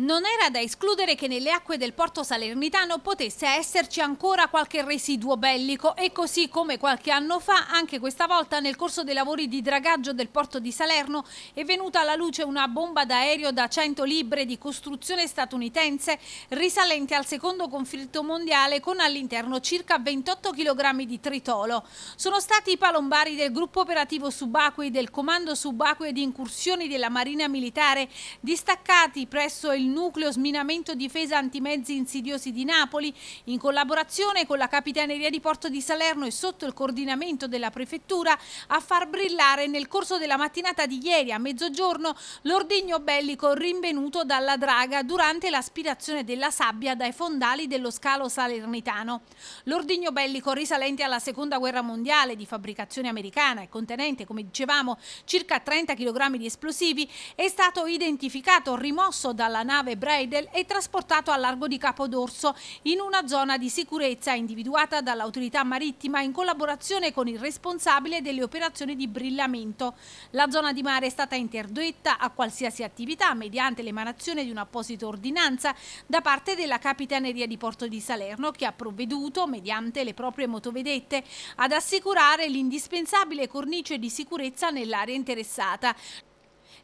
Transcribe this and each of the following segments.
Non era da escludere che nelle acque del porto salernitano potesse esserci ancora qualche residuo bellico e così come qualche anno fa, anche questa volta nel corso dei lavori di dragaggio del porto di Salerno è venuta alla luce una bomba d'aereo da 100 libre di costruzione statunitense risalente al secondo conflitto mondiale con all'interno circa 28 kg di tritolo. Sono stati i palombari del gruppo operativo subacquei del comando subacquei di incursioni della Marina Militare distaccati presso il nucleo sminamento difesa antimezzi insidiosi di Napoli, in collaborazione con la Capitaneria di Porto di Salerno e sotto il coordinamento della Prefettura, a far brillare nel corso della mattinata di ieri a mezzogiorno l'ordigno bellico rinvenuto dalla Draga durante l'aspirazione della sabbia dai fondali dello scalo salernitano. L'ordigno bellico risalente alla Seconda Guerra Mondiale di fabbricazione americana e contenente, come dicevamo, circa 30 kg di esplosivi, è stato identificato, rimosso dalla nave nave Breidel e trasportato al largo di Capodorso in una zona di sicurezza individuata dall'autorità marittima in collaborazione con il responsabile delle operazioni di brillamento. La zona di mare è stata interdetta a qualsiasi attività mediante l'emanazione di un'apposita ordinanza da parte della Capitaneria di Porto di Salerno che ha provveduto, mediante le proprie motovedette, ad assicurare l'indispensabile cornice di sicurezza nell'area interessata.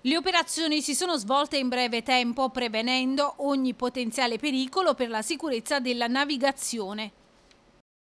Le operazioni si sono svolte in breve tempo, prevenendo ogni potenziale pericolo per la sicurezza della navigazione.